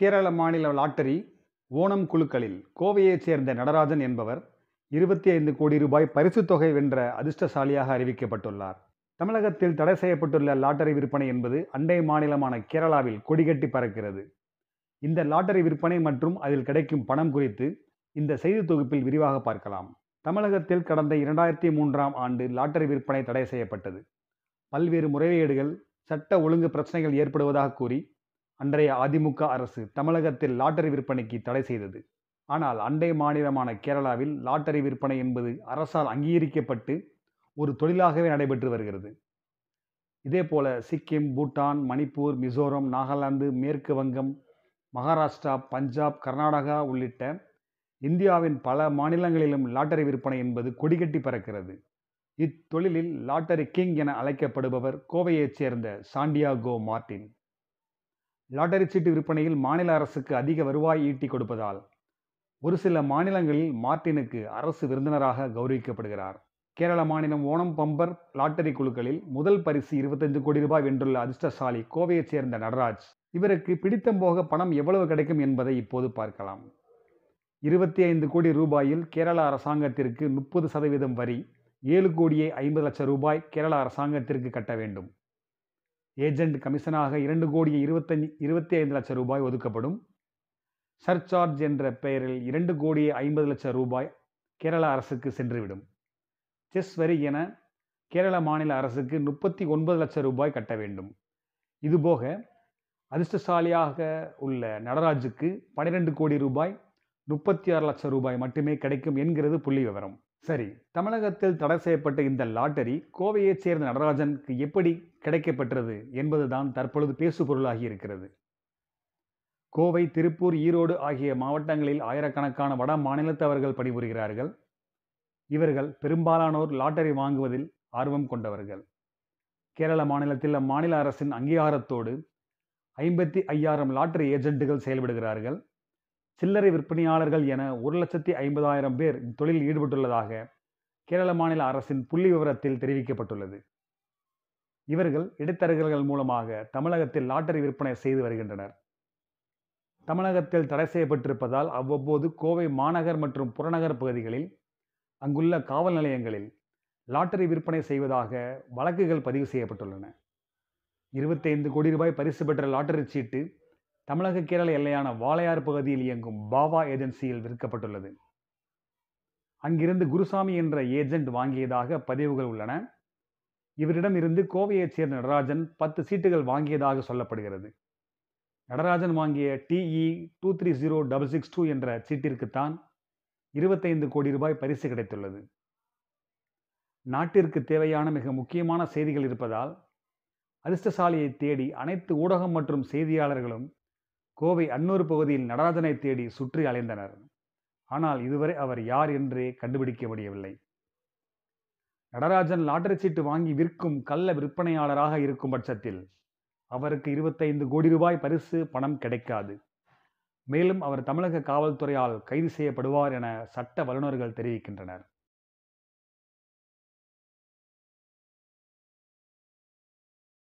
கேரள மாநில லாட்டரி ஓணம் குழுக்களில் கோவையைச் சேர்ந்த நடராஜன் என்பவர் இருபத்தி ஐந்து கோடி ரூபாய் பரிசுத் தொகை வென்ற அதிர்ஷ்டசாலியாக அறிவிக்கப்பட்டுள்ளார் தமிழகத்தில் தடை செய்யப்பட்டுள்ள லாட்டரி விற்பனை என்பது அண்டை மாநிலமான கேரளாவில் கொடிகட்டி பறக்கிறது இந்த லாட்டரி விற்பனை மற்றும் அதில் கிடைக்கும் பணம் குறித்து இந்த செய்தி தொகுப்பில் விரிவாக பார்க்கலாம் தமிழகத்தில் கடந்த இரண்டாயிரத்தி மூன்றாம் ஆண்டு லாட்டரி விற்பனை தடை செய்யப்பட்டது பல்வேறு முறைகேடுகள் சட்ட ஒழுங்கு பிரச்சனைகள் ஏற்படுவதாக கூறி அன்றைய அதிமுக அரசு தமிழகத்தில் லாட்டரி விற்பனைக்கு தடை செய்தது ஆனால் அண்டை மாநிலமான கேரளாவில் லாட்டரி விற்பனை என்பது அரசால் அங்கீகரிக்கப்பட்டு ஒரு தொழிலாகவே நடைபெற்று வருகிறது இதேபோல சிக்கிம் பூட்டான் மணிப்பூர் மிசோரம் நாகாலாந்து மேற்கு வங்கம் மகாராஷ்டிரா பஞ்சாப் கர்நாடகா உள்ளிட்ட இந்தியாவின் பல மாநிலங்களிலும் லாட்டரி விற்பனை என்பது கொடிகட்டி பறக்கிறது இத்தொழிலில் லாட்டரி கிங் என அழைக்கப்படுபவர் கோவையைச் சேர்ந்த சாண்டியாகோ மார்டின் லாட்டரி சீட்டு விற்பனையில் மாநில அரசுக்கு அதிக வருவாய் ஈட்டி கொடுப்பதால் ஒரு சில மாநிலங்களில் மார்ட்டினுக்கு அரசு விருந்தினராக கௌரவிக்கப்படுகிறார் கேரள மாநிலம் ஓணம் பம்பர் லாட்டரி குழுக்களில் முதல் பரிசு இருபத்தஞ்சு கோடி ரூபாய் வென்றுள்ள அதிர்ஷ்டசாலி கோவையைச் சேர்ந்த நடராஜ் இவருக்கு பிடித்தம் போக பணம் எவ்வளவு கிடைக்கும் என்பதை இப்போது பார்க்கலாம் இருபத்தி ஐந்து கோடி ரூபாயில் கேரள அரசாங்கத்திற்கு முப்பது சதவீதம் வரி ஏழு கோடியே ஐம்பது லட்சம் ரூபாய் கேரள அரசாங்கத்திற்கு கட்ட வேண்டும் ஏஜென்ட் கமிஷனாக இரண்டு கோடியே இருபத்தஞ்சு இருபத்தி ஐந்து லட்சம் ரூபாய் ஒதுக்கப்படும் சர்சார்ஜ் என்ற பெயரில் இரண்டு கோடியே ஐம்பது லட்சம் ரூபாய் கேரள அரசுக்கு சென்றுவிடும் செஸ் வரி என கேரள மாநில அரசுக்கு முப்பத்தி ஒன்பது லட்சம் ரூபாய் கட்ட வேண்டும் இதுபோக அதிர்ஷ்டசாலியாக உள்ள நடராஜுக்கு பனிரெண்டு கோடி ரூபாய் முப்பத்தி ஆறு லட்சம் ரூபாய் மட்டுமே கிடைக்கும் என்கிறது புள்ளி விவரம் சரி தமிழகத்தில் தடை செய்யப்பட்ட இந்த லாட்டரி கோவையைச் சேர்ந்த நடராஜனுக்கு எப்படி கிடைக்கப்பெற்றது என்பதுதான் தற்பொழுது பொருளாகி இருக்கிறது கோவை திருப்பூர் ஈரோடு ஆகிய மாவட்டங்களில் ஆயிரக்கணக்கான வட மாநிலத்தவர்கள் பணிபுரிகிறார்கள் இவர்கள் பெரும்பாலானோர் லாட்டரி வாங்குவதில் ஆர்வம் கொண்டவர்கள் கேரள மாநிலத்தில் அம்மாநில அரசின் அங்கீகாரத்தோடு ஐம்பத்தி ஐயாயிரம் லாட்டரி ஏஜென்ட்டுகள் செயல்படுகிறார்கள் சில்லறை விற்பனையாளர்கள் என ஒரு லட்சத்தி ஐம்பதாயிரம் பேர் தொழிலில் ஈடுபட்டுள்ளதாக கேரள மாநில அரசின் புள்ளி விவரத்தில் தெரிவிக்கப்பட்டுள்ளது இவர்கள் இடைத்தரகர்கள் மூலமாக தமிழகத்தில் லாட்டரி விற்பனை செய்து வருகின்றனர் தமிழகத்தில் தடை செய்யப்பட்டிருப்பதால் அவ்வப்போது கோவை மாநகர் மற்றும் புறநகர் பகுதிகளில் அங்குள்ள காவல் நிலையங்களில் லாட்டரி விற்பனை செய்வதாக வழக்குகள் பதிவு செய்யப்பட்டுள்ளன இருபத்தைந்து கோடி ரூபாய் பரிசு பெற்ற லாட்டரி சீட்டு தமிழக கேரள எல்லையான வாளையார் பகுதியில் இயங்கும் பாவா ஏஜென்சியில் விற்கப்பட்டுள்ளது அங்கிருந்து குருசாமி என்ற ஏஜென்ட் வாங்கியதாக பதிவுகள் உள்ளன இவரிடம் இருந்து கோவையைச் சேர்ந்த நடராஜன் பத்து சீட்டுகள் வாங்கியதாக சொல்லப்படுகிறது நடராஜன் வாங்கிய TE two three zero double six two என்ற சீட்டிற்குத்தான் இருபத்தைந்து கோடி ரூபாய் பரிசு கிடைத்துள்ளது நாட்டிற்கு தேவையான மிக முக்கியமான செய்திகள் இருப்பதால் அதிர்ஷ்டசாலியை தேடி அனைத்து ஊடகம் மற்றும் செய்தியாளர்களும் கோவை அன்னூர் பகுதியில் நடராஜனை தேடி சுற்றி அலைந்தனர் ஆனால் இதுவரை அவர் யார் என்றே கண்டுபிடிக்க முடியவில்லை நடராஜன் லாட்டரி சீட்டு வாங்கி விற்கும் கள்ள விற்பனையாளராக இருக்கும் பட்சத்தில் அவருக்கு இருபத்தைந்து கோடி ரூபாய் பரிசு பணம் கிடைக்காது மேலும் அவர் தமிழக காவல்துறையால் கைது செய்யப்படுவார் என சட்ட வல்லுநர்கள் தெரிவிக்கின்றனர்